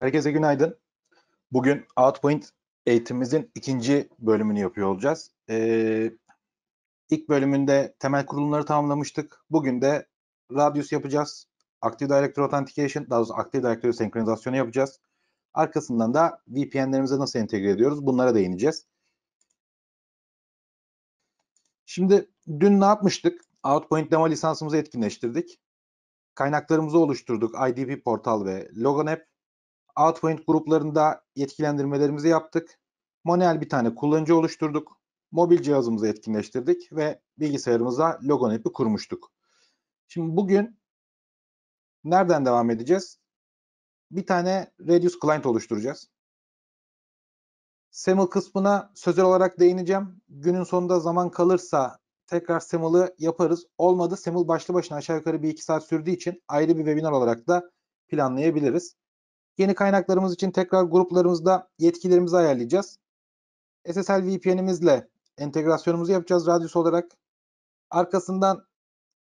Herkese günaydın. Bugün Outpoint eğitimimizin ikinci bölümünü yapıyor olacağız. Ee, ilk bölümünde temel kurulumları tamamlamıştık. Bugün de Radius yapacağız. Active Directory Authentication, daha doğrusu Active Directory senkronizasyonu yapacağız. Arkasından da VPN'lerimize nasıl entegre ediyoruz bunlara değineceğiz. Şimdi dün ne yapmıştık? Outpoint demo lisansımızı etkinleştirdik. Kaynaklarımızı oluşturduk. IDP Portal ve Logan App. Outbound gruplarında yetkilendirmelerimizi yaptık. Manuel bir tane kullanıcı oluşturduk. Mobil cihazımızı etkinleştirdik ve bilgisayarımıza logon Logonap'i kurmuştuk. Şimdi bugün nereden devam edeceğiz? Bir tane Reduce Client oluşturacağız. SAML kısmına sözel olarak değineceğim. Günün sonunda zaman kalırsa tekrar SAML'ı yaparız. Olmadı SAML başlı başına aşağı yukarı bir iki saat sürdüğü için ayrı bir webinar olarak da planlayabiliriz. Yeni kaynaklarımız için tekrar gruplarımızda yetkilerimizi ayarlayacağız. SSL VPN'imizle entegrasyonumuzu yapacağız Radius olarak. Arkasından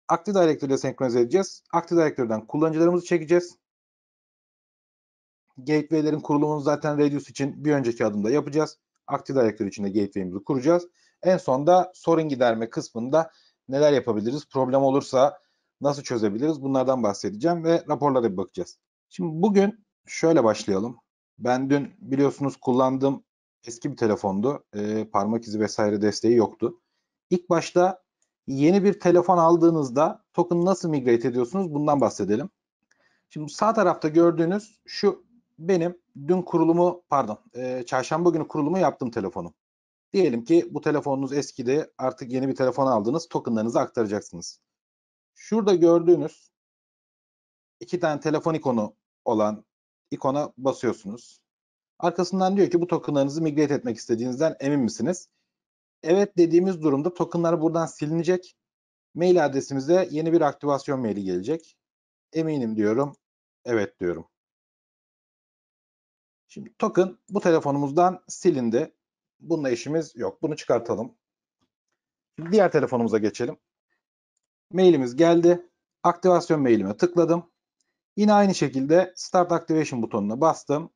Active Directory ile senkronize edeceğiz. Active Directory'den kullanıcılarımızı çekeceğiz. Gateway'lerin kurulumunu zaten Radius için bir önceki adımda yapacağız. Active Directory içinde gateway'imizi kuracağız. En son da sorun giderme kısmında neler yapabiliriz, problem olursa nasıl çözebiliriz bunlardan bahsedeceğim ve raporlara bir bakacağız. Şimdi bugün Şöyle başlayalım. Ben dün biliyorsunuz kullandığım eski bir telefondu. E, parmak izi vesaire desteği yoktu. İlk başta yeni bir telefon aldığınızda token nasıl migrate ediyorsunuz bundan bahsedelim. Şimdi sağ tarafta gördüğünüz şu benim dün kurulumu pardon e, çarşamba günü kurulumu yaptım telefonum. Diyelim ki bu telefonunuz eskidi artık yeni bir telefon aldınız tokenlarınızı aktaracaksınız. Şurada gördüğünüz iki tane telefon ikonu olan ikona basıyorsunuz. Arkasından diyor ki bu tokenlarınızı migrate etmek istediğinizden emin misiniz? Evet dediğimiz durumda tokenlar buradan silinecek. Mail adresimize yeni bir aktivasyon maili gelecek. Eminim diyorum. Evet diyorum. Şimdi token bu telefonumuzdan silindi. Bununla işimiz yok. Bunu çıkartalım. Şimdi diğer telefonumuza geçelim. Mailimiz geldi. Aktivasyon mailime tıkladım. Yine aynı şekilde Start Activation butonuna bastım.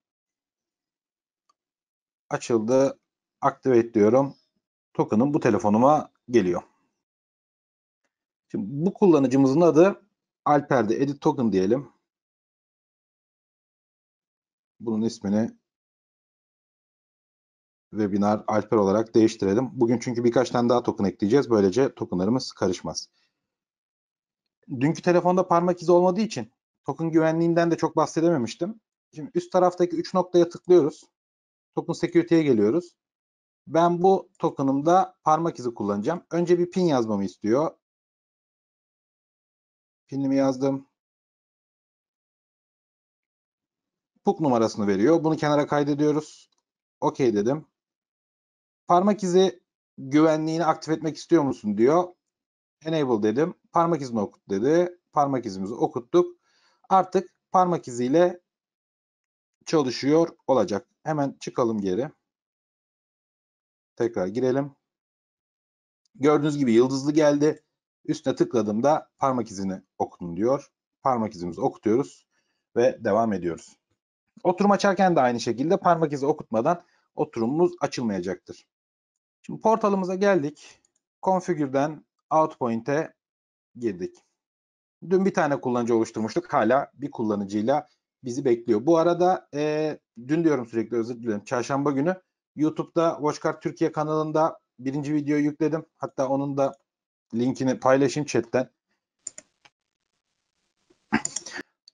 Açıldı. Activate diyorum. Token'ın bu telefonuma geliyor. Şimdi bu kullanıcımızın adı Alper'de Edit Token diyelim. Bunun ismini webinar Alper olarak değiştirelim. Bugün çünkü birkaç tane daha token ekleyeceğiz. Böylece tokenlarımız karışmaz. Dünkü telefonda parmak izi olmadığı için Token güvenliğinden de çok bahsedememiştim. Şimdi üst taraftaki 3 noktaya tıklıyoruz. Token Security'ye geliyoruz. Ben bu token'ımda parmak izi kullanacağım. Önce bir pin yazmamı istiyor. Pinimi yazdım. PUK numarasını veriyor. Bunu kenara kaydediyoruz. OK dedim. Parmak izi güvenliğini aktif etmek istiyor musun diyor. Enable dedim. Parmak izini okut dedi. Parmak izimizi okuttuk artık parmak iziyle çalışıyor olacak. Hemen çıkalım geri. Tekrar girelim. Gördüğünüz gibi yıldızlı geldi. Üstüne tıkladığımda parmak izini okutun diyor. Parmak izimizi okutuyoruz ve devam ediyoruz. Oturum açarken de aynı şekilde parmak izi okutmadan oturumumuz açılmayacaktır. Şimdi portalımıza geldik. Configure'den Outpoint'e girdik. Dün bir tane kullanıcı oluşturmuştuk. Hala bir kullanıcıyla bizi bekliyor. Bu arada e, dün diyorum sürekli özür dilerim. Çarşamba günü YouTube'da WatchCard Türkiye kanalında birinci videoyu yükledim. Hatta onun da linkini paylaşayım chatten.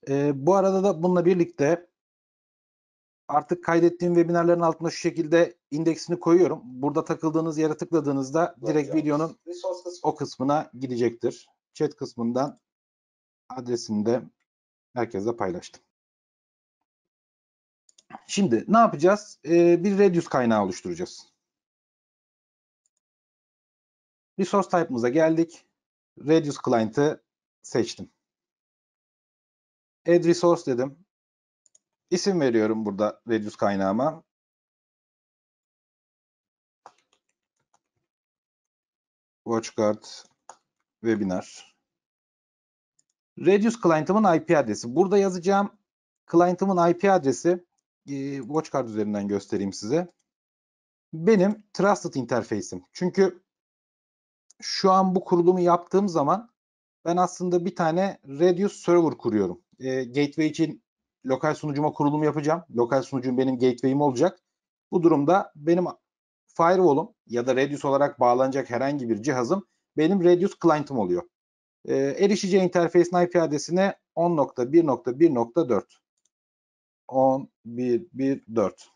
E, bu arada da bununla birlikte artık kaydettiğim webinarların altına şu şekilde indeksini koyuyorum. Burada takıldığınız yere tıkladığınızda direkt videonun o kısmına gidecektir. Chat kısmından adresini de herkese paylaştım. Şimdi ne yapacağız? Ee, bir Radius kaynağı oluşturacağız. Bir source type'ımıza geldik. Radius client'ı seçtim. Add resource dedim. İsim veriyorum burada Radius kaynağıma. WatchGuard webinar. Radius client'ımın IP adresi. Burada yazacağım client'ımın IP adresi e, WatchGuard üzerinden göstereyim size. Benim trusted interface'im. Çünkü şu an bu kurulumu yaptığım zaman ben aslında bir tane Radius server kuruyorum. E, gateway için lokal sunucuma kurulum yapacağım. Lokal sunucum benim gateway'im olacak. Bu durumda benim firewall'um ya da Radius olarak bağlanacak herhangi bir cihazım benim Radius client'ım oluyor. E, ee, erişeceği interfesin IP adresine 10.1.1.4 10.1.1.4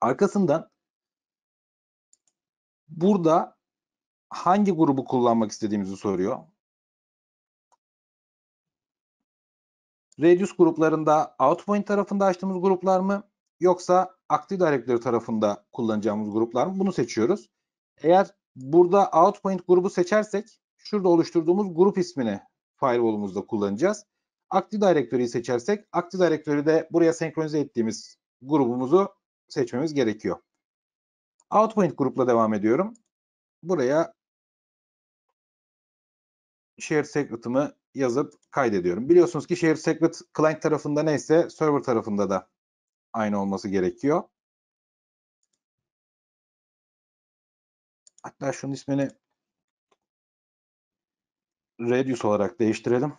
Arkasından burada hangi grubu kullanmak istediğimizi soruyor. Radius gruplarında Outpoint tarafında açtığımız gruplar mı yoksa Active Directory tarafında kullanacağımız gruplar mı? Bunu seçiyoruz. Eğer burada Outpoint grubu seçersek şurada oluşturduğumuz grup ismini firewall'umuzda kullanacağız. Active Directory'yi seçersek Active Directory'de buraya senkronize ettiğimiz grubumuzu seçmemiz gerekiyor. Outpoint grupla devam ediyorum. Buraya share secret'ımı yazıp kaydediyorum. Biliyorsunuz ki share secret client tarafında neyse server tarafında da aynı olması gerekiyor. Hatta şunun ismini radius olarak değiştirelim.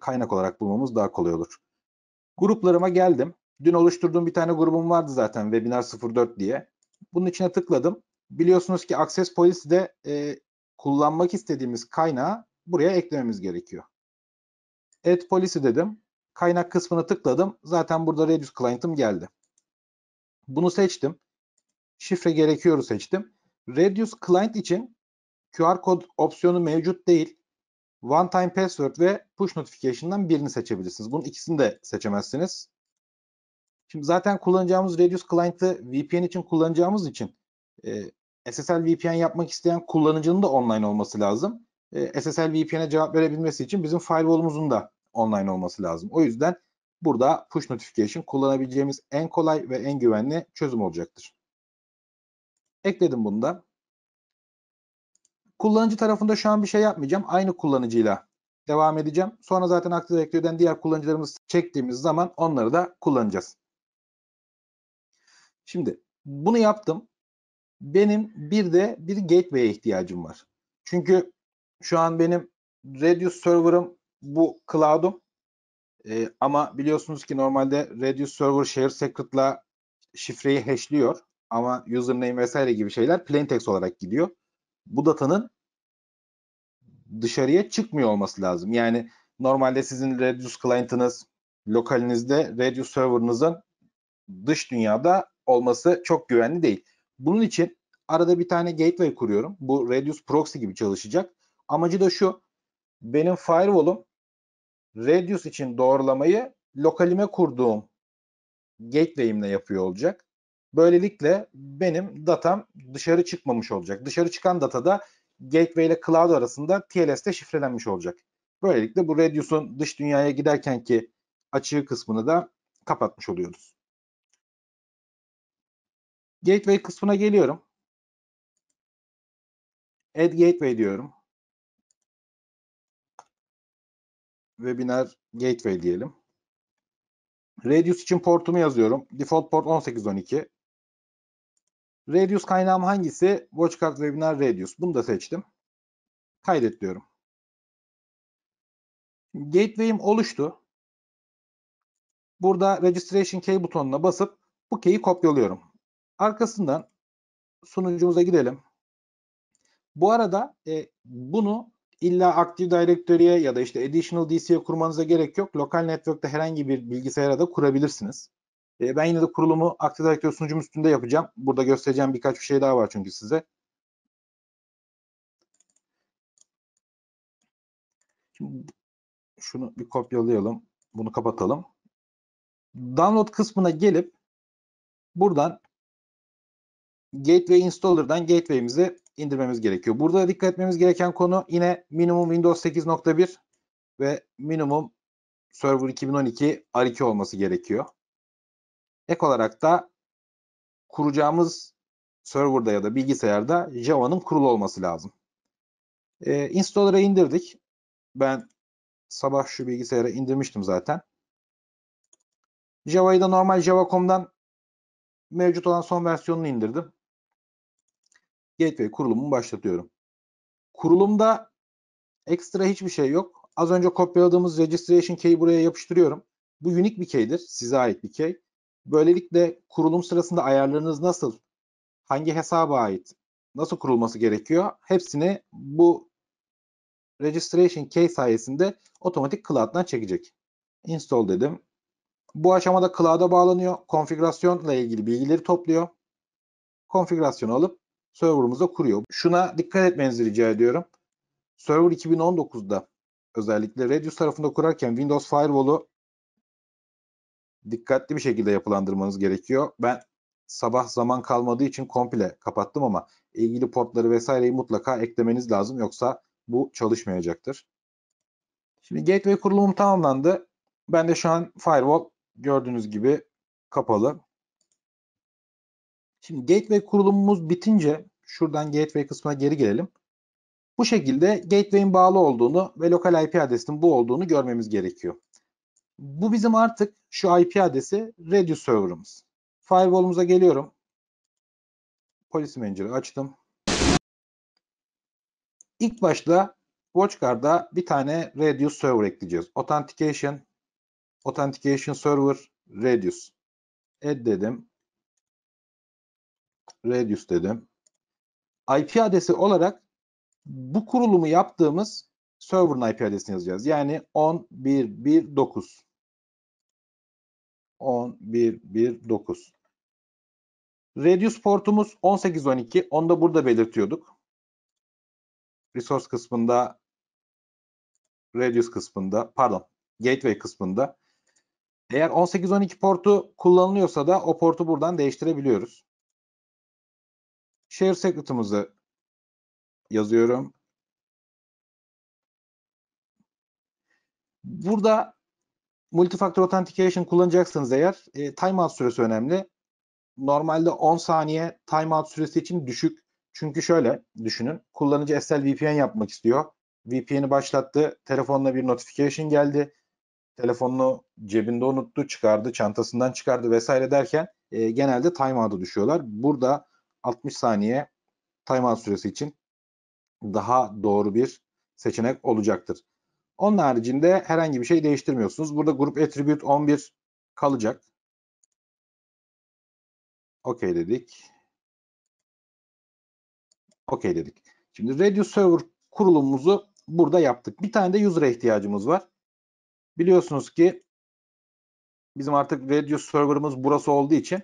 Kaynak olarak bulmamız daha kolay olur. Gruplarıma geldim. Dün oluşturduğum bir tane grubum vardı zaten webinar 04 diye. Bunun içine tıkladım. Biliyorsunuz ki Access Policy'de e, kullanmak istediğimiz kaynağı buraya eklememiz gerekiyor. Add Policy dedim. Kaynak kısmına tıkladım. Zaten burada Radius Client'ım geldi. Bunu seçtim. Şifre gerekiyoru seçtim. Radius Client için QR kod opsiyonu mevcut değil. One time password ve push notification'dan birini seçebilirsiniz. Bunun ikisini de seçemezsiniz. Şimdi zaten kullanacağımız Reduce Client'ı VPN için kullanacağımız için e, SSL VPN yapmak isteyen kullanıcının da online olması lazım. E, SSL VPN'e cevap verebilmesi için bizim firewall'umuzun da online olması lazım. O yüzden burada push notification kullanabileceğimiz en kolay ve en güvenli çözüm olacaktır. Ekledim bunu da. Kullanıcı tarafında şu an bir şey yapmayacağım. Aynı kullanıcıyla devam edeceğim. Sonra zaten aktif direktörden diğer kullanıcılarımızı çektiğimiz zaman onları da kullanacağız. Şimdi bunu yaptım. Benim bir de bir gateway'e ihtiyacım var. Çünkü şu an benim Radius server'ım bu cloud'um. Ee, ama biliyorsunuz ki normalde Radius server share secret'la şifreyi hashliyor. Ama username vesaire gibi şeyler plaintext olarak gidiyor bu datanın dışarıya çıkmıyor olması lazım. Yani normalde sizin Radius client'ınız lokalinizde Radius server'ınızın dış dünyada olması çok güvenli değil. Bunun için arada bir tane gateway kuruyorum. Bu Radius proxy gibi çalışacak. Amacı da şu. Benim firewall'um Radius için doğrulamayı lokalime kurduğum gateway'imle yapıyor olacak. Böylelikle benim datam dışarı çıkmamış olacak. Dışarı çıkan data da gateway ile cloud arasında TLS'te şifrelenmiş olacak. Böylelikle bu Radius'un dış dünyaya giderken ki açığı kısmını da kapatmış oluyoruz. Gateway kısmına geliyorum. Add Gateway diyorum. Webinar Gateway diyelim. Radius için portumu yazıyorum. Default port 1812. Radius kaynağım hangisi? WatchCard Webinar Radius. Bunu da seçtim. Kaydet diyorum. Gateway'im oluştu. Burada Registration Key butonuna basıp bu key'i kopyalıyorum. Arkasından sunucumuza gidelim. Bu arada e, bunu illa Active Directory'e ya da işte Additional DC'ye kurmanıza gerek yok. Lokal network'te herhangi bir bilgisayara da kurabilirsiniz. Ee, ben yine de kurulumu aktif direktör sunucum üstünde yapacağım. Burada göstereceğim birkaç bir şey daha var çünkü size. şunu bir kopyalayalım. Bunu kapatalım. Download kısmına gelip buradan Gateway Installer'dan Gateway'imizi indirmemiz gerekiyor. Burada dikkat etmemiz gereken konu yine minimum Windows 8.1 ve minimum Server 2012 R2 olması gerekiyor. Ek olarak da kuracağımız serverda ya da bilgisayarda Java'nın kurulu olması lazım. E, installer'a indirdik. Ben sabah şu bilgisayara indirmiştim zaten. Java'yı da normal Java.com'dan mevcut olan son versiyonunu indirdim. Gateway kurulumu başlatıyorum. Kurulumda ekstra hiçbir şey yok. Az önce kopyaladığımız registration key'i buraya yapıştırıyorum. Bu unique bir key'dir. Size ait bir key. Böylelikle kurulum sırasında ayarlarınız nasıl, hangi hesaba ait, nasıl kurulması gerekiyor hepsini bu registration key sayesinde otomatik cloud'dan çekecek. Install dedim. Bu aşamada cloud'a bağlanıyor. Konfigürasyonla ilgili bilgileri topluyor. Konfigürasyonu alıp server'ımıza kuruyor. Şuna dikkat etmenizi rica ediyorum. Server 2019'da özellikle Redius tarafında kurarken Windows Firewall'u dikkatli bir şekilde yapılandırmanız gerekiyor. Ben sabah zaman kalmadığı için komple kapattım ama ilgili portları vesaireyi mutlaka eklemeniz lazım yoksa bu çalışmayacaktır. Şimdi gateway kurulumum tamamlandı. Ben de şu an firewall gördüğünüz gibi kapalı. Şimdi gateway kurulumumuz bitince şuradan gateway kısmına geri gelelim. Bu şekilde gateway'in bağlı olduğunu ve lokal IP adresinin bu olduğunu görmemiz gerekiyor. Bu bizim artık şu IP adresi Radius server'ımız. Firewall'umuza geliyorum. Policy Manager'ı açtım. İlk başta WatchGuard'a bir tane Radius server ekleyeceğiz. Authentication, Authentication server, Radius. Add dedim. Radius dedim. IP adresi olarak bu kurulumu yaptığımız server'ın IP adresini yazacağız. Yani 10.1.1.9 11 1, 1, 9. Radius portumuz 18, 12. Onu da burada belirtiyorduk. Resource kısmında Radius kısmında pardon Gateway kısmında eğer 18-12 portu kullanılıyorsa da o portu buradan değiştirebiliyoruz. Share secret'ımızı yazıyorum. Burada Multifactor Authentication kullanacaksanız eğer e, timeout süresi önemli. Normalde 10 saniye timeout süresi için düşük. Çünkü şöyle düşünün. Kullanıcı SL VPN yapmak istiyor. VPN'i başlattı. Telefonla bir notification geldi. Telefonunu cebinde unuttu, çıkardı, çantasından çıkardı vesaire derken e, genelde timeout'a düşüyorlar. Burada 60 saniye timeout süresi için daha doğru bir seçenek olacaktır. Onun haricinde herhangi bir şey değiştirmiyorsunuz. Burada grup attribute 11 kalacak. Okey dedik. Okey dedik. Şimdi radio Server kurulumumuzu burada yaptık. Bir tane de user'a ihtiyacımız var. Biliyorsunuz ki bizim artık radio Server'ımız burası olduğu için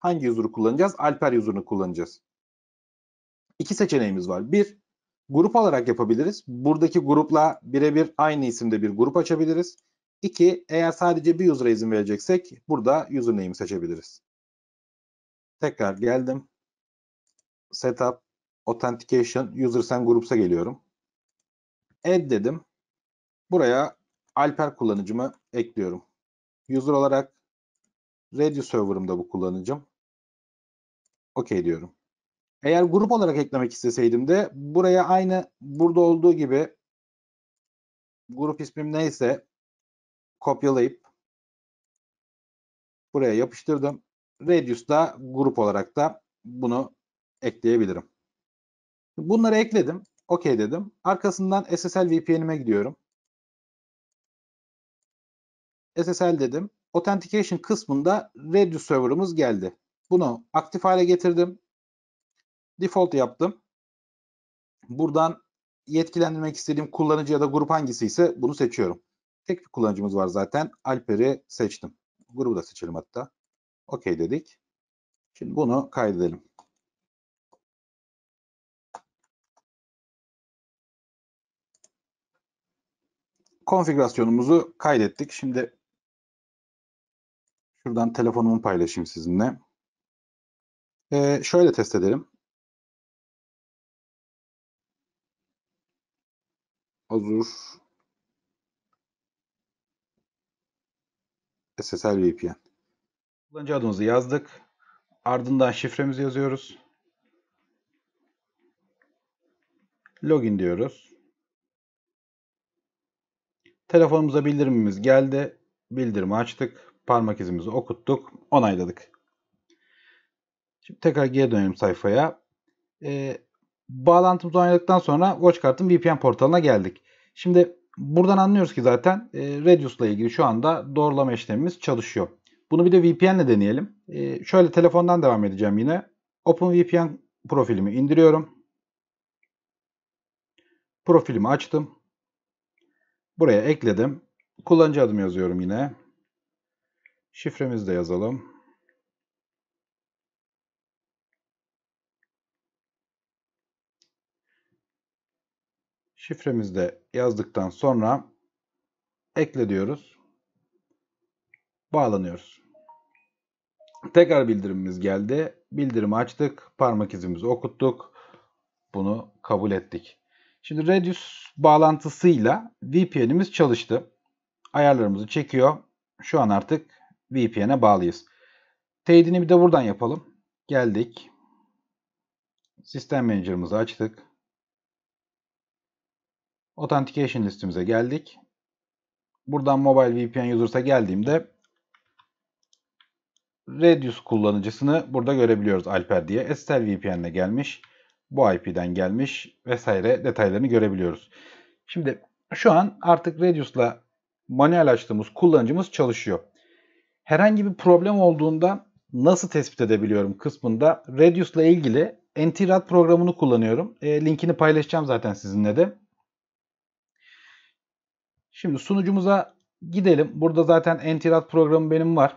hangi user'ı kullanacağız? Alper user'ını kullanacağız. İki seçeneğimiz var. Bir, grup olarak yapabiliriz. Buradaki grupla birebir aynı isimde bir grup açabiliriz. 2. Eğer sadece bir user'a izin vereceksek burada username'i seçebiliriz. Tekrar geldim. Setup, Authentication, User Sen Groups'a geliyorum. Add dedim. Buraya Alper kullanıcımı ekliyorum. User olarak Radio Server'ımda bu kullanıcım. OK diyorum. Eğer grup olarak eklemek isteseydim de buraya aynı burada olduğu gibi grup ismim neyse kopyalayıp buraya yapıştırdım. Radius'da grup olarak da bunu ekleyebilirim. Bunları ekledim. OK dedim. Arkasından SSL VPN'ime gidiyorum. SSL dedim. Authentication kısmında Radius server'ımız geldi. Bunu aktif hale getirdim default yaptım. Buradan yetkilendirmek istediğim kullanıcı ya da grup hangisiyse bunu seçiyorum. Tek bir kullanıcımız var zaten. Alper'i seçtim. Grubu da seçelim hatta. OK dedik. Şimdi bunu kaydedelim. Konfigürasyonumuzu kaydettik. Şimdi şuradan telefonumu paylaşayım sizinle. Ee, şöyle test edelim. Azure SSL VPN. Kullanıcı adımızı yazdık. Ardından şifremizi yazıyoruz. Login diyoruz. Telefonumuza bildirimimiz geldi. Bildirimi açtık. Parmak izimizi okuttuk. Onayladık. Şimdi tekrar geri dönelim sayfaya. Ee, bağlantımızı onayladıktan sonra WatchGuard'ın VPN portalına geldik. Şimdi buradan anlıyoruz ki zaten e, Radius ile ilgili şu anda doğrulama işlemimiz çalışıyor. Bunu bir de VPN ile deneyelim. E, şöyle telefondan devam edeceğim yine. OpenVPN profilimi indiriyorum. Profilimi açtım. Buraya ekledim. Kullanıcı adımı yazıyorum yine. Şifremizi de yazalım. Şifremizi de yazdıktan sonra ekle diyoruz. Bağlanıyoruz. Tekrar bildirimimiz geldi. Bildirimi açtık. Parmak izimizi okuttuk. Bunu kabul ettik. Şimdi Radius bağlantısıyla VPN'imiz çalıştı. Ayarlarımızı çekiyor. Şu an artık VPN'e bağlıyız. Teyidini bir de buradan yapalım. Geldik. Sistem Manager'ımızı açtık. Authentication listemize geldik. Buradan Mobile VPN Users'a geldiğimde Radius kullanıcısını burada görebiliyoruz Alper diye. STL VPN'le gelmiş. Bu IP'den gelmiş vesaire detaylarını görebiliyoruz. Şimdi şu an artık Radius'la manuel açtığımız kullanıcımız çalışıyor. Herhangi bir problem olduğunda nasıl tespit edebiliyorum kısmında Radius'la ilgili NTRAD programını kullanıyorum. E, linkini paylaşacağım zaten sizinle de. Şimdi sunucumuza gidelim. Burada zaten Entirat programı benim var.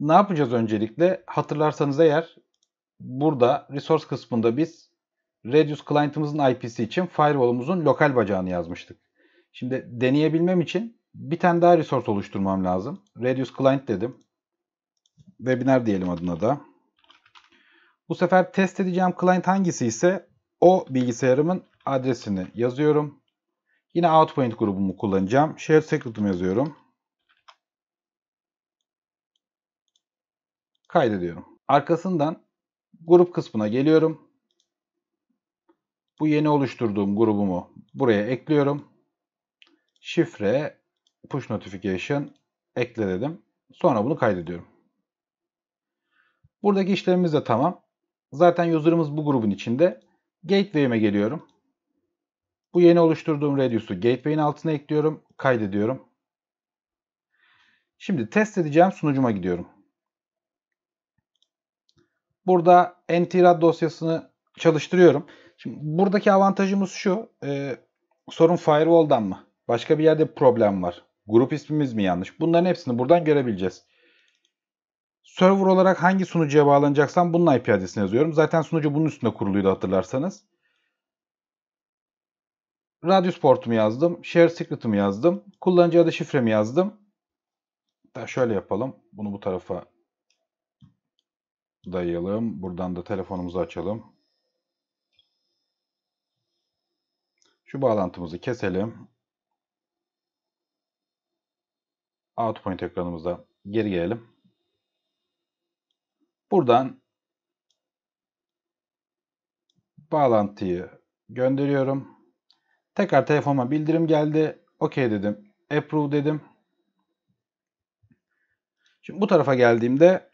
Ne yapacağız öncelikle? Hatırlarsanız eğer burada resource kısmında biz Radius client'ımızın IP'si için firewall'umuzun lokal bacağını yazmıştık. Şimdi deneyebilmem için bir tane daha resource oluşturmam lazım. Radius client dedim. Webinar diyelim adına da. Bu sefer test edeceğim client hangisi ise o bilgisayarımın adresini yazıyorum. Yine outpoint grubumu kullanacağım. Shared secret'ımı yazıyorum. Kaydediyorum. Arkasından grup kısmına geliyorum. Bu yeni oluşturduğum grubumu buraya ekliyorum. Şifre push notification ekle dedim. Sonra bunu kaydediyorum. Buradaki işlemimiz de tamam. Zaten user'ımız bu grubun içinde. Gateway'ime geliyorum. Bu yeni oluşturduğum Radius'u Gateway'in altına ekliyorum. Kaydediyorum. Şimdi test edeceğim sunucuma gidiyorum. Burada NTRAD dosyasını çalıştırıyorum. Şimdi buradaki avantajımız şu. E, sorun firewall'dan mı? Başka bir yerde problem var. Grup ismimiz mi yanlış? Bunların hepsini buradan görebileceğiz. Server olarak hangi sunucuya bağlanacaksam bunun IP adresini yazıyorum. Zaten sunucu bunun üstünde kuruluydu hatırlarsanız. Radiosport'umu yazdım. Share Secret'ımı yazdım. Kullanıcı adı şifremi yazdım. Da şöyle yapalım. Bunu bu tarafa dayayalım. Buradan da telefonumuzu açalım. Şu bağlantımızı keselim. Outpoint ekranımıza geri gelelim. Buradan bağlantıyı gönderiyorum. Tekrar telefonuma bildirim geldi. OK dedim. Approve dedim. Şimdi bu tarafa geldiğimde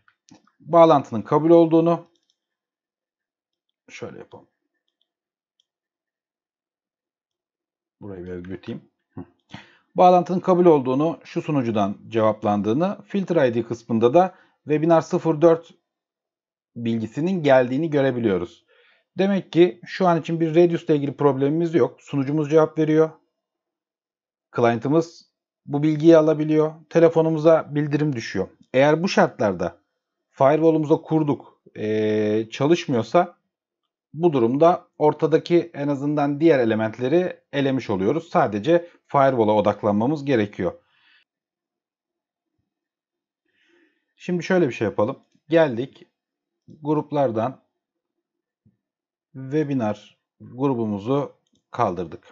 bağlantının kabul olduğunu şöyle yapalım. Burayı biraz büyüteyim. Bağlantının kabul olduğunu, şu sunucudan cevaplandığını, filter ID kısmında da webinar 04 bilgisinin geldiğini görebiliyoruz. Demek ki şu an için bir radius ile ilgili problemimiz yok. Sunucumuz cevap veriyor. Client'ımız bu bilgiyi alabiliyor. Telefonumuza bildirim düşüyor. Eğer bu şartlarda firewall'umuza kurduk ee, çalışmıyorsa bu durumda ortadaki en azından diğer elementleri elemiş oluyoruz. Sadece firewall'a odaklanmamız gerekiyor. Şimdi şöyle bir şey yapalım. Geldik gruplardan webinar grubumuzu kaldırdık.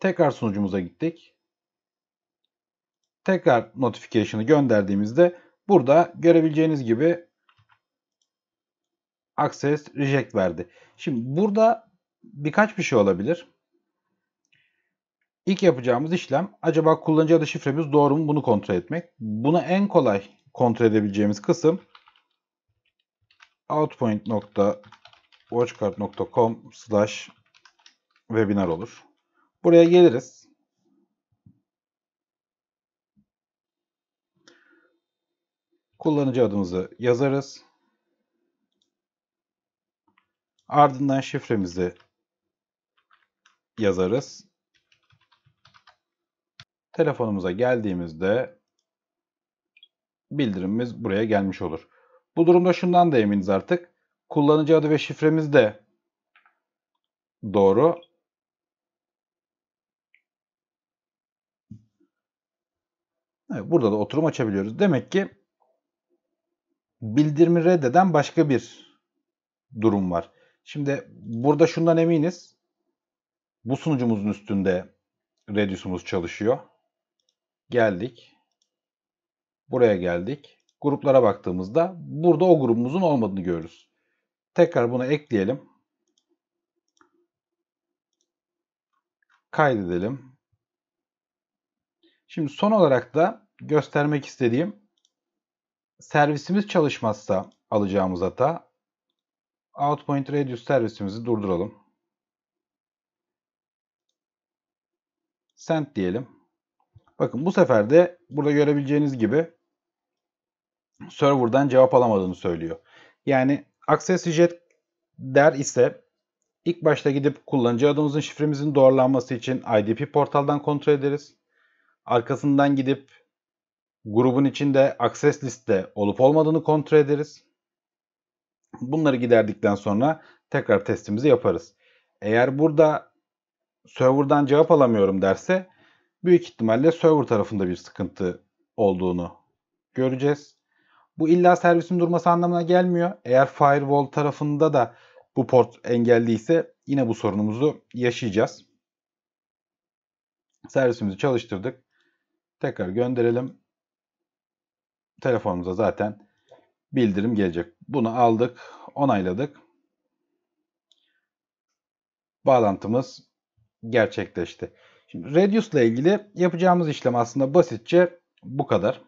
Tekrar sunucumuza gittik. Tekrar notification'ı gönderdiğimizde burada görebileceğiniz gibi access reject verdi. Şimdi burada birkaç bir şey olabilir. İlk yapacağımız işlem acaba kullanıcı adı şifremiz doğru mu bunu kontrol etmek. Bunu en kolay kontrol edebileceğimiz kısım outpoint.watchcard.com slash webinar olur. Buraya geliriz. Kullanıcı adımızı yazarız. Ardından şifremizi yazarız. Telefonumuza geldiğimizde bildirimimiz buraya gelmiş olur. Bu durumda şundan da eminiz artık. Kullanıcı adı ve şifremiz de doğru. Evet, burada da oturum açabiliyoruz. Demek ki bildirimi reddeden başka bir durum var. Şimdi burada şundan eminiz. Bu sunucumuzun üstünde Redius'umuz çalışıyor. Geldik. Buraya geldik gruplara baktığımızda burada o grubumuzun olmadığını görürüz. Tekrar bunu ekleyelim. Kaydedelim. Şimdi son olarak da göstermek istediğim servisimiz çalışmazsa alacağımız hata Outpoint Radius servisimizi durduralım. Send diyelim. Bakın bu sefer de burada görebileceğiniz gibi server'dan cevap alamadığını söylüyor. Yani access reject der ise ilk başta gidip kullanıcı adımızın şifremizin doğrulanması için IDP portaldan kontrol ederiz. Arkasından gidip grubun içinde access liste olup olmadığını kontrol ederiz. Bunları giderdikten sonra tekrar testimizi yaparız. Eğer burada server'dan cevap alamıyorum derse büyük ihtimalle server tarafında bir sıkıntı olduğunu göreceğiz. Bu illa servisin durması anlamına gelmiyor. Eğer firewall tarafında da bu port engelliyse yine bu sorunumuzu yaşayacağız. Servisimizi çalıştırdık. Tekrar gönderelim. Telefonumuza zaten bildirim gelecek. Bunu aldık, onayladık. Bağlantımız gerçekleşti. Şimdi Radius ile ilgili yapacağımız işlem aslında basitçe bu kadar.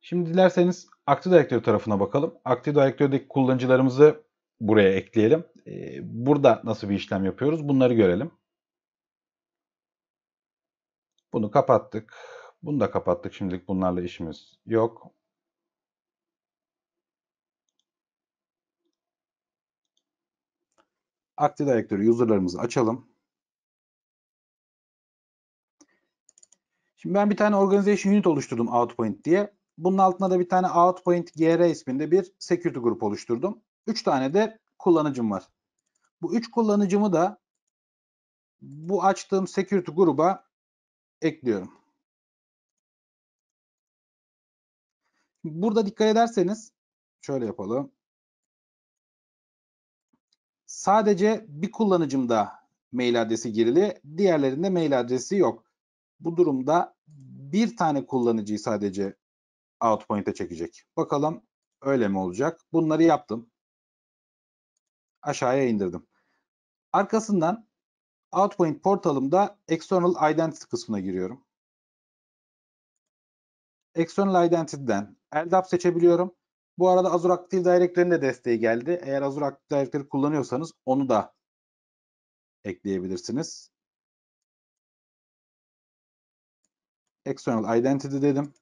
Şimdi dilerseniz Active Directory tarafına bakalım. Active Directory'deki kullanıcılarımızı buraya ekleyelim. Ee, burada nasıl bir işlem yapıyoruz bunları görelim. Bunu kapattık. Bunu da kapattık. Şimdilik bunlarla işimiz yok. Active Directory user'larımızı açalım. Şimdi ben bir tane organization unit oluşturdum Outpoint diye. Bunun altına da bir tane Outpoint GR isminde bir security grup oluşturdum. 3 tane de kullanıcım var. Bu 3 kullanıcımı da bu açtığım security gruba ekliyorum. Burada dikkat ederseniz şöyle yapalım. Sadece bir kullanıcımda mail adresi girili, diğerlerinde mail adresi yok. Bu durumda bir tane kullanıcıyı sadece outpoint'e çekecek. Bakalım öyle mi olacak? Bunları yaptım. Aşağıya indirdim. Arkasından outpoint portalımda external identity kısmına giriyorum. External Identity'den LDAP seçebiliyorum. Bu arada Azure Active Directory'nin de desteği geldi. Eğer Azure Active Directory kullanıyorsanız onu da ekleyebilirsiniz. External Identity dedim.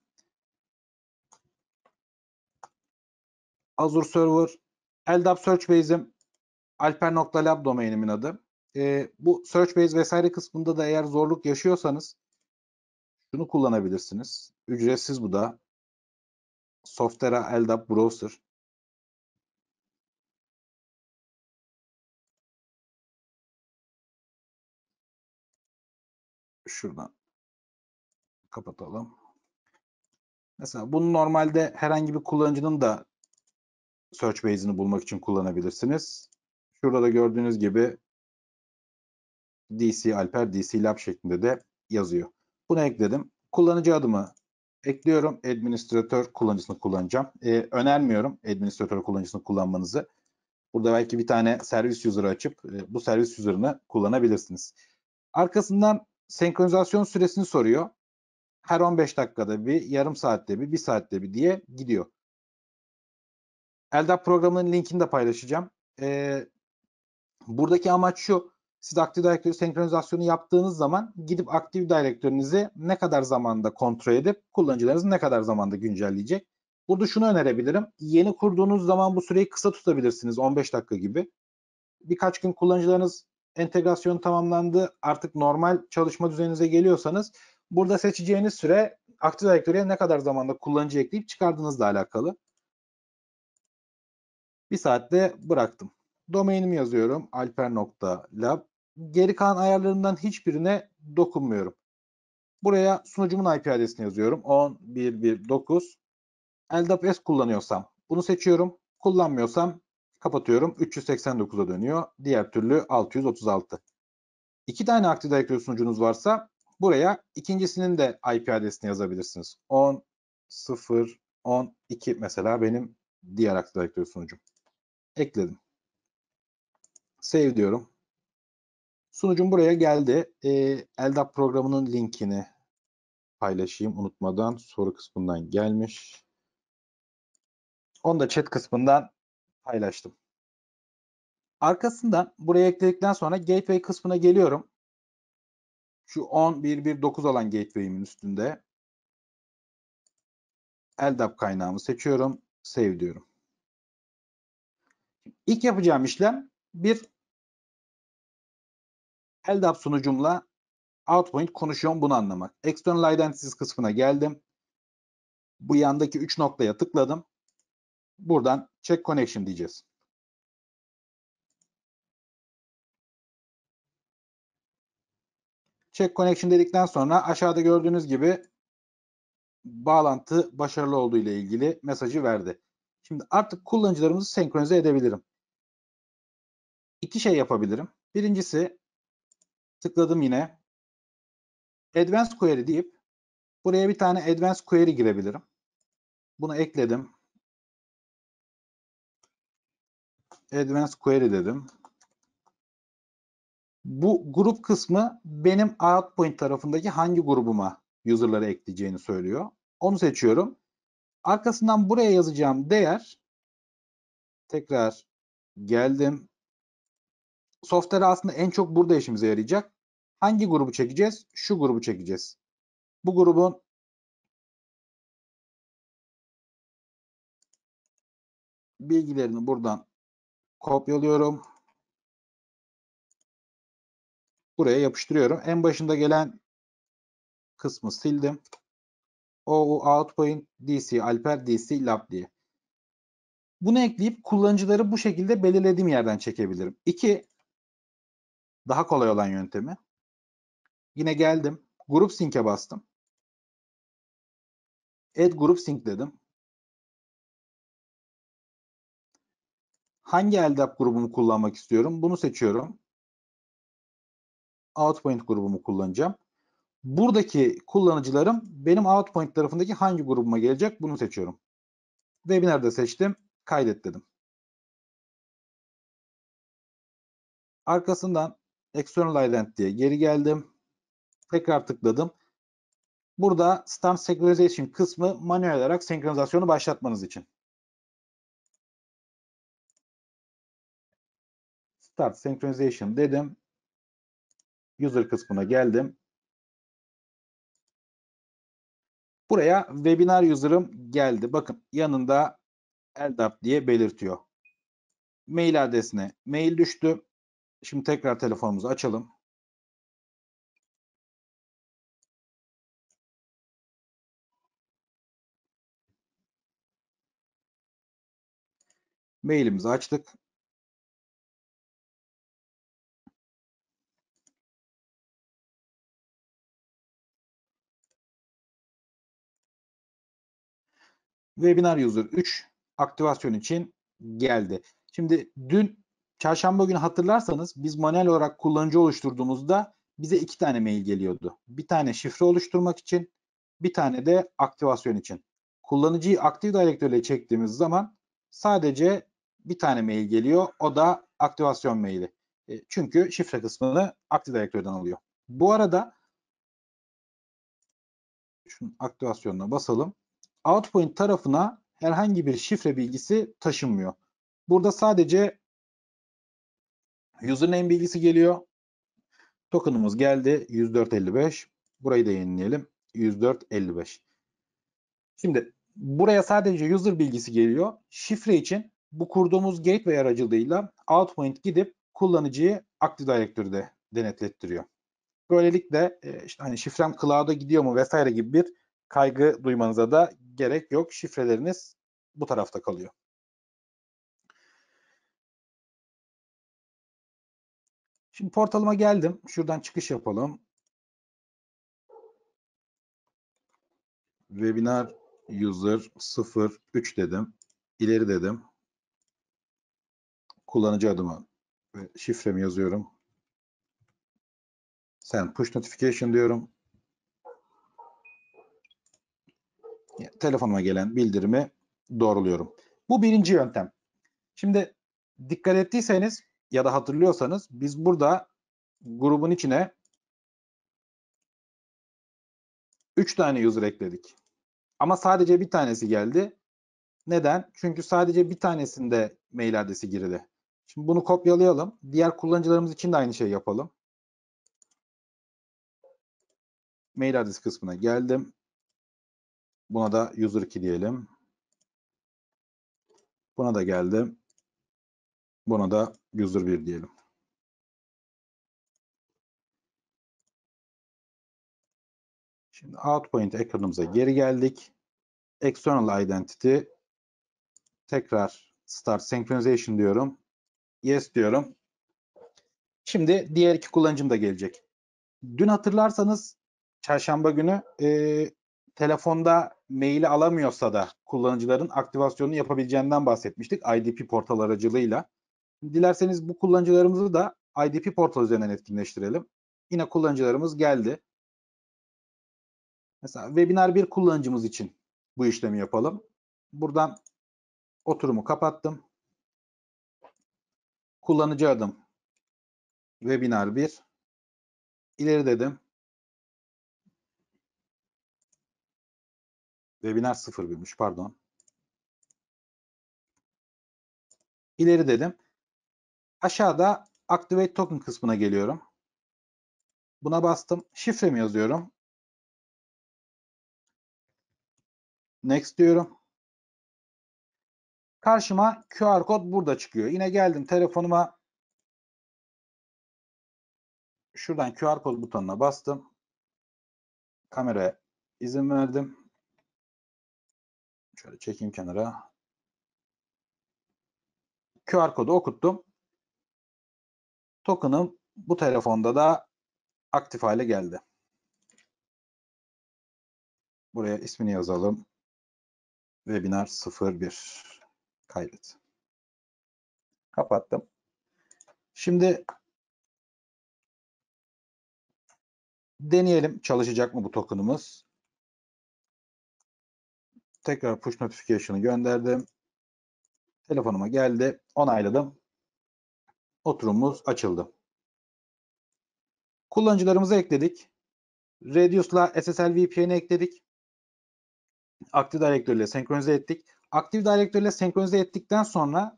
Azure Server, LDAP Search Base'im, alper.lab domainimin adı. E, bu Search Base vesaire kısmında da eğer zorluk yaşıyorsanız şunu kullanabilirsiniz. Ücretsiz bu da. Softera LDAP Browser. Şuradan kapatalım. Mesela bunu normalde herhangi bir kullanıcının da search base'ini bulmak için kullanabilirsiniz. Şurada da gördüğünüz gibi DC Alper DC Lab şeklinde de yazıyor. Bunu ekledim. Kullanıcı adımı ekliyorum. Administratör kullanıcısını kullanacağım. Ee, önermiyorum administratör kullanıcısını kullanmanızı. Burada belki bir tane servis user'ı açıp e, bu servis user'ını kullanabilirsiniz. Arkasından senkronizasyon süresini soruyor. Her 15 dakikada bir, yarım saatte bir, bir saatte bir diye gidiyor. LDAP programının linkini de paylaşacağım. E, buradaki amaç şu. Siz aktif direktörü senkronizasyonu yaptığınız zaman gidip aktif direktörünüzü ne kadar zamanda kontrol edip kullanıcılarınızı ne kadar zamanda güncelleyecek. Burada şunu önerebilirim. Yeni kurduğunuz zaman bu süreyi kısa tutabilirsiniz. 15 dakika gibi. Birkaç gün kullanıcılarınız entegrasyon tamamlandı. Artık normal çalışma düzeninize geliyorsanız burada seçeceğiniz süre aktif direktörüye ne kadar zamanda kullanıcı ekleyip çıkardığınızla alakalı. Bir saatte bıraktım. Domainimi yazıyorum alper.lab. Geri kalan ayarlarından hiçbirine dokunmuyorum. Buraya sunucumun IP adresini yazıyorum. 10119 LDAPS kullanıyorsam bunu seçiyorum. Kullanmıyorsam kapatıyorum. 389'a dönüyor. Diğer türlü 636. İki tane Active Directory sunucunuz varsa buraya ikincisinin de IP adresini yazabilirsiniz. 10.0.12 mesela benim diğer Active Directory sunucum ekledim. Save diyorum. Sunucum buraya geldi. E, ee, LDAP programının linkini paylaşayım unutmadan. Soru kısmından gelmiş. Onu da chat kısmından paylaştım. Arkasından buraya ekledikten sonra gateway kısmına geliyorum. Şu 10119 olan gateway'imin üstünde. LDAP kaynağımı seçiyorum. Save diyorum. İlk yapacağım işlem bir LDAP sunucumla outpoint konuşuyorum bunu anlamak. External Identities kısmına geldim. Bu yandaki 3 noktaya tıkladım. Buradan check connection diyeceğiz. Check connection dedikten sonra aşağıda gördüğünüz gibi bağlantı başarılı olduğu ile ilgili mesajı verdi. Şimdi artık kullanıcılarımızı senkronize edebilirim. İki şey yapabilirim. Birincisi tıkladım yine. Advanced Query deyip buraya bir tane Advanced Query girebilirim. Bunu ekledim. Advanced Query dedim. Bu grup kısmı benim outpoint tarafındaki hangi grubuma user'ları ekleyeceğini söylüyor. Onu seçiyorum. Arkasından buraya yazacağım değer tekrar geldim. Software aslında en çok burada işimize yarayacak. Hangi grubu çekeceğiz? Şu grubu çekeceğiz. Bu grubun bilgilerini buradan kopyalıyorum. Buraya yapıştırıyorum. En başında gelen kısmı sildim. O, Outpoint DC, Alper DC, Lab diye. Bunu ekleyip kullanıcıları bu şekilde belirlediğim yerden çekebilirim. İki, daha kolay olan yöntemi. Yine geldim. Grup Sync'e bastım. Add Group Sync dedim. Hangi LDAP grubumu kullanmak istiyorum? Bunu seçiyorum. Outpoint grubumu kullanacağım buradaki kullanıcılarım benim outpoint tarafındaki hangi grubuma gelecek bunu seçiyorum. Webinar'da seçtim. Kaydet dedim. Arkasından external ident diye geri geldim. Tekrar tıkladım. Burada stamp synchronization kısmı manuel olarak senkronizasyonu başlatmanız için. Start synchronization dedim. User kısmına geldim. Buraya webinar user'ım geldi. Bakın yanında LDAP diye belirtiyor. Mail adresine mail düştü. Şimdi tekrar telefonumuzu açalım. Mailimizi açtık. Webinar User 3 aktivasyon için geldi. Şimdi dün çarşamba günü hatırlarsanız biz manuel olarak kullanıcı oluşturduğumuzda bize iki tane mail geliyordu. Bir tane şifre oluşturmak için, bir tane de aktivasyon için. Kullanıcıyı aktif direktörle çektiğimiz zaman sadece bir tane mail geliyor. O da aktivasyon maili. E, çünkü şifre kısmını aktif direktörden alıyor. Bu arada şunun aktivasyonuna basalım outpoint tarafına herhangi bir şifre bilgisi taşınmıyor. Burada sadece username bilgisi geliyor. Token'ımız geldi 104.55. Burayı da yenileyelim. 104.55. Şimdi buraya sadece user bilgisi geliyor. Şifre için bu kurduğumuz gateway aracılığıyla outpoint gidip kullanıcıyı Active Directory'de denetlettiriyor. Böylelikle e, işte hani şifrem cloud'a gidiyor mu vesaire gibi bir kaygı duymanıza da gerek yok. Şifreleriniz bu tarafta kalıyor. Şimdi portalıma geldim. Şuradan çıkış yapalım. Webinar user 03 dedim. İleri dedim. Kullanıcı adımı ve şifremi yazıyorum. Sen push notification diyorum. telefonuma gelen bildirimi doğruluyorum. Bu birinci yöntem. Şimdi dikkat ettiyseniz ya da hatırlıyorsanız biz burada grubun içine 3 tane user ekledik. Ama sadece bir tanesi geldi. Neden? Çünkü sadece bir tanesinde mail adresi girdi. Şimdi bunu kopyalayalım. Diğer kullanıcılarımız için de aynı şeyi yapalım. Mail adresi kısmına geldim. Buna da user 2 diyelim. Buna da geldi. Buna da user 1 diyelim. Şimdi outpoint ekranımıza geri geldik. External identity tekrar start synchronization diyorum. Yes diyorum. Şimdi diğer iki kullanıcım da gelecek. Dün hatırlarsanız çarşamba günü e, telefonda maili alamıyorsa da kullanıcıların aktivasyonunu yapabileceğinden bahsetmiştik IDP portal aracılığıyla. Dilerseniz bu kullanıcılarımızı da IDP portal üzerinden etkinleştirelim. Yine kullanıcılarımız geldi. Mesela webinar bir kullanıcımız için bu işlemi yapalım. Buradan oturumu kapattım. Kullanıcı adım webinar 1. İleri dedim. Webinar 0 gümüş pardon. İleri dedim. Aşağıda Activate Token kısmına geliyorum. Buna bastım. Şifremi yazıyorum. Next diyorum. Karşıma QR kod burada çıkıyor. Yine geldim telefonuma. Şuradan QR kod butonuna bastım. Kameraya izin verdim. Şöyle çekeyim kenara. QR kodu okuttum. Token'ım bu telefonda da aktif hale geldi. Buraya ismini yazalım. Webinar 01 kaydet. Kapattım. Şimdi deneyelim çalışacak mı bu token'ımız tekrar push notification'ı gönderdim. Telefonuma geldi. Onayladım. Oturumumuz açıldı. Kullanıcılarımızı ekledik. Radiusla SSL VPN'i ekledik. Active Directory ile senkronize ettik. Active Directory ile senkronize ettikten sonra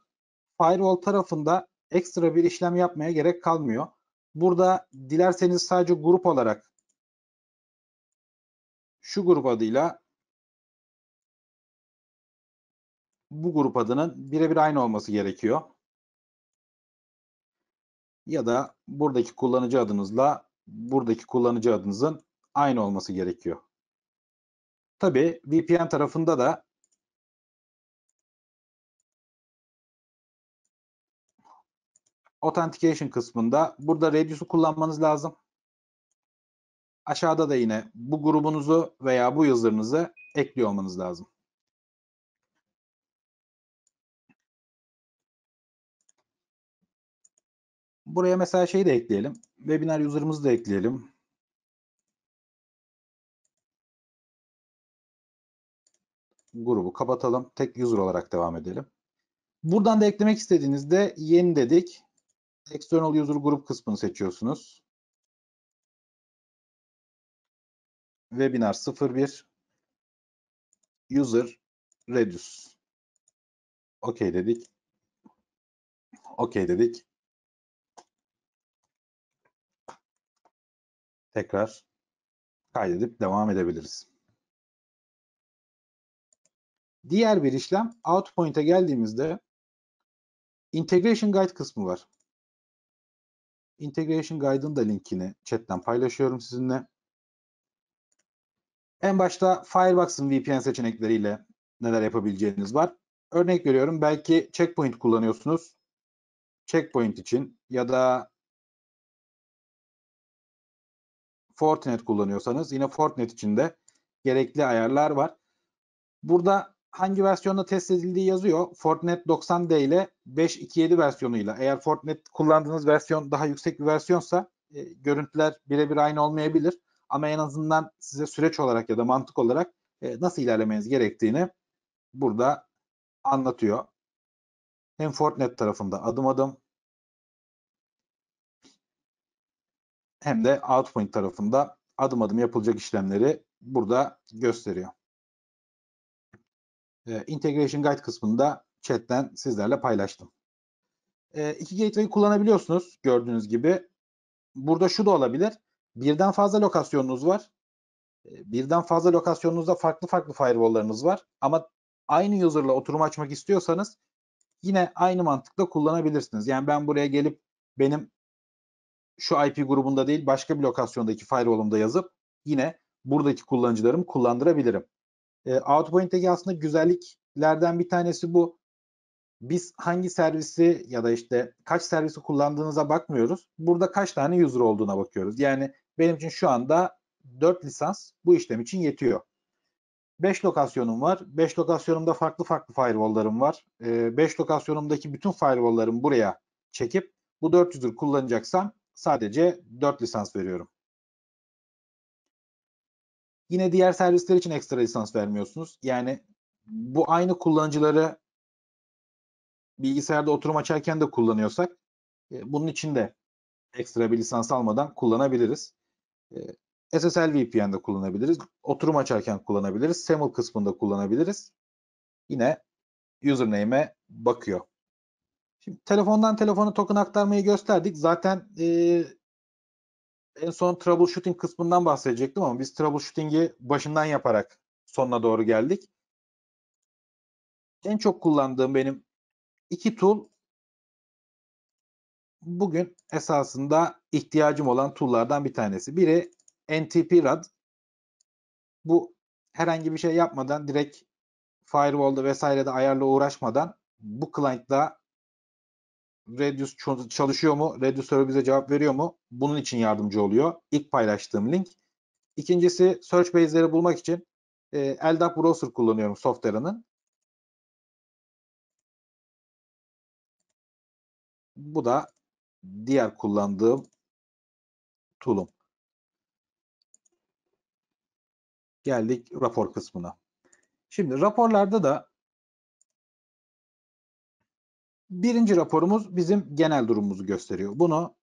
firewall tarafında ekstra bir işlem yapmaya gerek kalmıyor. Burada dilerseniz sadece grup olarak şu grup adıyla bu grup adının birebir aynı olması gerekiyor. Ya da buradaki kullanıcı adınızla buradaki kullanıcı adınızın aynı olması gerekiyor. Tabi VPN tarafında da Authentication kısmında burada Radius'u kullanmanız lazım. Aşağıda da yine bu grubunuzu veya bu yazılarınızı ekliyor olmanız lazım. Buraya mesela şeyi de ekleyelim. Webinar user'ımızı da ekleyelim. Grubu kapatalım. Tek user olarak devam edelim. Buradan da eklemek istediğinizde yeni dedik. External user grup kısmını seçiyorsunuz. Webinar 01 user reduce. OK dedik. OK dedik. tekrar kaydedip devam edebiliriz. Diğer bir işlem Outpoint'e geldiğimizde Integration Guide kısmı var. Integration Guide'ın da linkini chatten paylaşıyorum sizinle. En başta Firebox'ın VPN seçenekleriyle neler yapabileceğiniz var. Örnek veriyorum belki checkpoint kullanıyorsunuz. Checkpoint için ya da Fortinet kullanıyorsanız yine Fortinet içinde gerekli ayarlar var. Burada hangi versiyonda test edildiği yazıyor. Fortinet 90D ile 5.2.7 versiyonuyla. Eğer Fortinet kullandığınız versiyon daha yüksek bir versiyonsa e, görüntüler birebir aynı olmayabilir. Ama en azından size süreç olarak ya da mantık olarak e, nasıl ilerlemeniz gerektiğini burada anlatıyor. Hem Fortinet tarafında adım adım hem de Outpoint tarafında adım adım yapılacak işlemleri burada gösteriyor. E, integration Guide kısmında chatten sizlerle paylaştım. E, iki gateway'i kullanabiliyorsunuz gördüğünüz gibi. Burada şu da olabilir. Birden fazla lokasyonunuz var. E, birden fazla lokasyonunuzda farklı farklı firewall'larınız var. Ama aynı user'la oturum açmak istiyorsanız yine aynı mantıkla kullanabilirsiniz. Yani ben buraya gelip benim şu IP grubunda değil başka bir lokasyondaki firewall'umda yazıp yine buradaki kullanıcılarımı kullandırabilirim. E, Outpoint'teki aslında güzelliklerden bir tanesi bu. Biz hangi servisi ya da işte kaç servisi kullandığınıza bakmıyoruz. Burada kaç tane user olduğuna bakıyoruz. Yani benim için şu anda 4 lisans bu işlem için yetiyor. 5 lokasyonum var. 5 lokasyonumda farklı farklı firewall'larım var. 5 e, lokasyonumdaki bütün firewall'larımı buraya çekip bu 400'ü kullanacaksam sadece 4 lisans veriyorum. Yine diğer servisler için ekstra lisans vermiyorsunuz. Yani bu aynı kullanıcıları bilgisayarda oturum açarken de kullanıyorsak e, bunun için de ekstra bir lisans almadan kullanabiliriz. E, SSL VPN'de kullanabiliriz. Oturum açarken kullanabiliriz. SAML kısmında kullanabiliriz. Yine username'e bakıyor. Şimdi telefondan telefona token aktarmayı gösterdik. Zaten e, en son troubleshooting kısmından bahsedecektim ama biz troubleshooting'i başından yaparak sonuna doğru geldik. En çok kullandığım benim iki tool bugün esasında ihtiyacım olan tool'lardan bir tanesi. Biri NTP RAD. Bu herhangi bir şey yapmadan direkt firewall'da vesairede ayarla uğraşmadan bu client'da Radius çalışıyor mu? Radius bize cevap veriyor mu? Bunun için yardımcı oluyor. İlk paylaştığım link. İkincisi search base'leri bulmak için e, LDAP browser kullanıyorum Software'ın. Bu da diğer kullandığım tool'um. Geldik rapor kısmına. Şimdi raporlarda da Birinci raporumuz bizim genel durumumuzu gösteriyor. Bunu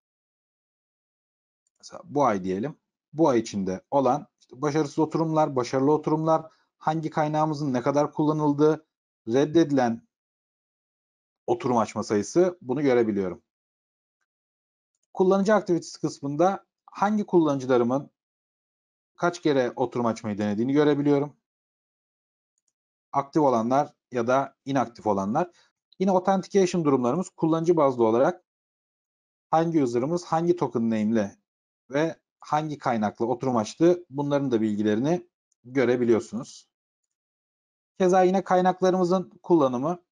mesela bu ay diyelim. Bu ay içinde olan işte başarısız oturumlar, başarılı oturumlar, hangi kaynağımızın ne kadar kullanıldığı, reddedilen oturum açma sayısı bunu görebiliyorum. Kullanıcı aktivitesi kısmında hangi kullanıcılarımın kaç kere oturum açmayı denediğini görebiliyorum. Aktif olanlar ya da inaktif olanlar. Yine authentication durumlarımız kullanıcı bazlı olarak hangi user'ımız hangi token name'li ve hangi kaynaklı oturum açtı bunların da bilgilerini görebiliyorsunuz. Keza yine kaynaklarımızın kullanımı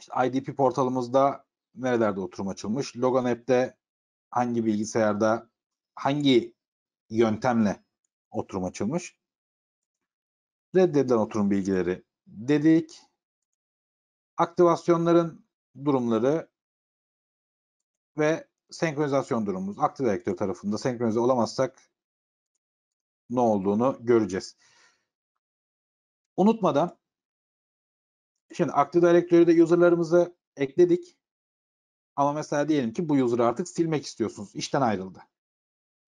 işte IDP portalımızda nerelerde oturum açılmış, Logan App'te hangi bilgisayarda hangi yöntemle oturum açılmış, reddedilen oturum bilgileri dedik aktivasyonların durumları ve senkronizasyon durumumuz. Aktive direktör tarafında senkronize olamazsak ne olduğunu göreceğiz. Unutmadan şimdi Active Directory'de user'larımızı ekledik. Ama mesela diyelim ki bu user'ı artık silmek istiyorsunuz. İşten ayrıldı.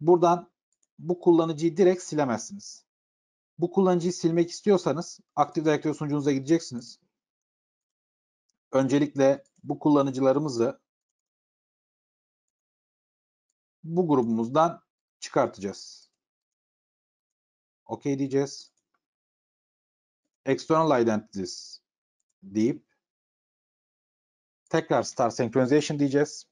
Buradan bu kullanıcıyı direkt silemezsiniz. Bu kullanıcıyı silmek istiyorsanız Active Directory sunucunuza gideceksiniz öncelikle bu kullanıcılarımızı bu grubumuzdan çıkartacağız. OK diyeceğiz. External Identities deyip tekrar Star Synchronization diyeceğiz.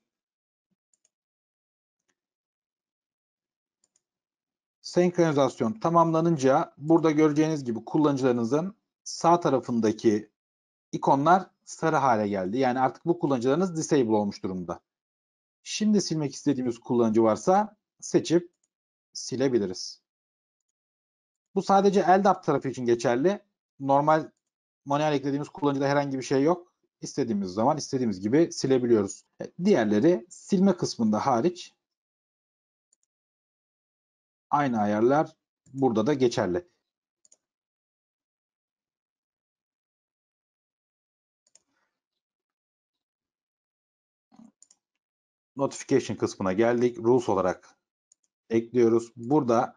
Senkronizasyon tamamlanınca burada göreceğiniz gibi kullanıcılarınızın sağ tarafındaki ikonlar sarı hale geldi. Yani artık bu kullanıcılarınız disable olmuş durumda. Şimdi silmek istediğimiz kullanıcı varsa seçip silebiliriz. Bu sadece LDAP tarafı için geçerli. Normal manuel eklediğimiz kullanıcıda herhangi bir şey yok. İstediğimiz zaman istediğimiz gibi silebiliyoruz. E, diğerleri silme kısmında hariç aynı ayarlar burada da geçerli. notification kısmına geldik. Rules olarak ekliyoruz. Burada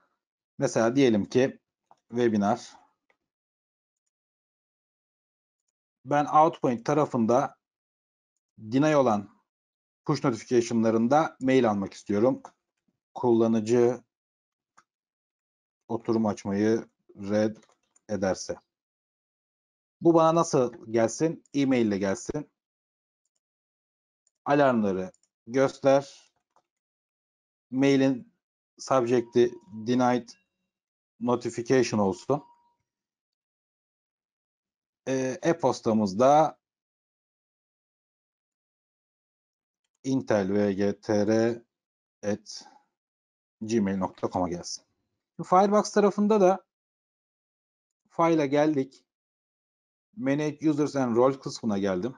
mesela diyelim ki webinar ben Outpoint tarafında deny olan push notification'larında mail almak istiyorum. Kullanıcı oturum açmayı red ederse. Bu bana nasıl gelsin? E-mail ile gelsin. Alarmları göster mailin subject'i denied notification olsun. Ee, e-postamızda intelvgtr@gmail.com'a gelsin. Firebox tarafında da file'a geldik. Manage Users and Roles kısmına geldim.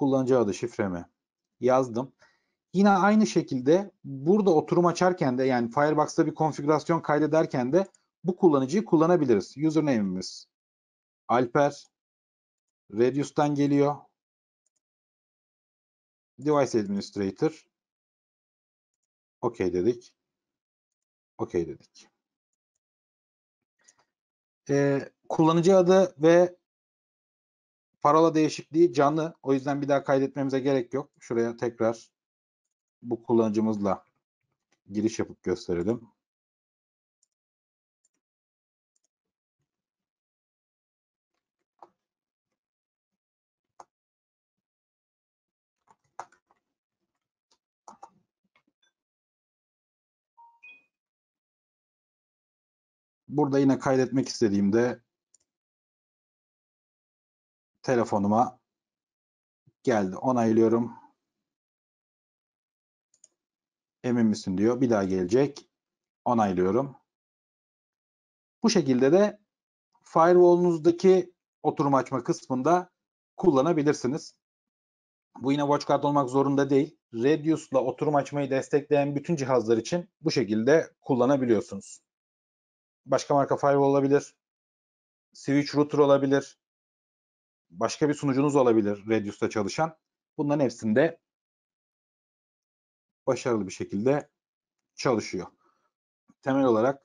kullanıcı adı şifremi yazdım. Yine aynı şekilde burada oturum açarken de yani Firebox'ta bir konfigürasyon kaydederken de bu kullanıcıyı kullanabiliriz. Username'imiz Alper Radius'tan geliyor. Device Administrator OK dedik. OK dedik. Ee, kullanıcı adı ve parola değişikliği canlı. O yüzden bir daha kaydetmemize gerek yok. Şuraya tekrar bu kullanıcımızla giriş yapıp gösterelim. Burada yine kaydetmek istediğimde telefonuma geldi. Onaylıyorum. Emin misin diyor. Bir daha gelecek. Onaylıyorum. Bu şekilde de firewall'unuzdaki oturum açma kısmında kullanabilirsiniz. Bu yine WatchGuard olmak zorunda değil. Radius'la oturum açmayı destekleyen bütün cihazlar için bu şekilde kullanabiliyorsunuz. Başka marka firewall olabilir. Switch router olabilir başka bir sunucunuz olabilir Reduce'da çalışan. Bunların hepsinde başarılı bir şekilde çalışıyor. Temel olarak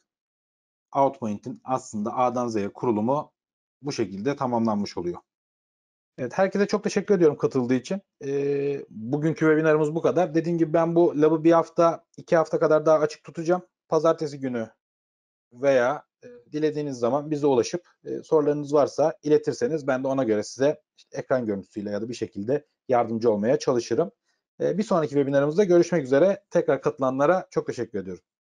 Outpoint'in aslında A'dan Z'ye kurulumu bu şekilde tamamlanmış oluyor. Evet, herkese çok teşekkür ediyorum katıldığı için. E, bugünkü webinarımız bu kadar. Dediğim gibi ben bu labı bir hafta, iki hafta kadar daha açık tutacağım. Pazartesi günü veya e, dilediğiniz zaman bize ulaşıp e, sorularınız varsa iletirseniz ben de ona göre size işte ekran görüntüsüyle ya da bir şekilde yardımcı olmaya çalışırım. E, bir sonraki webinarımızda görüşmek üzere. Tekrar katılanlara çok teşekkür ediyorum.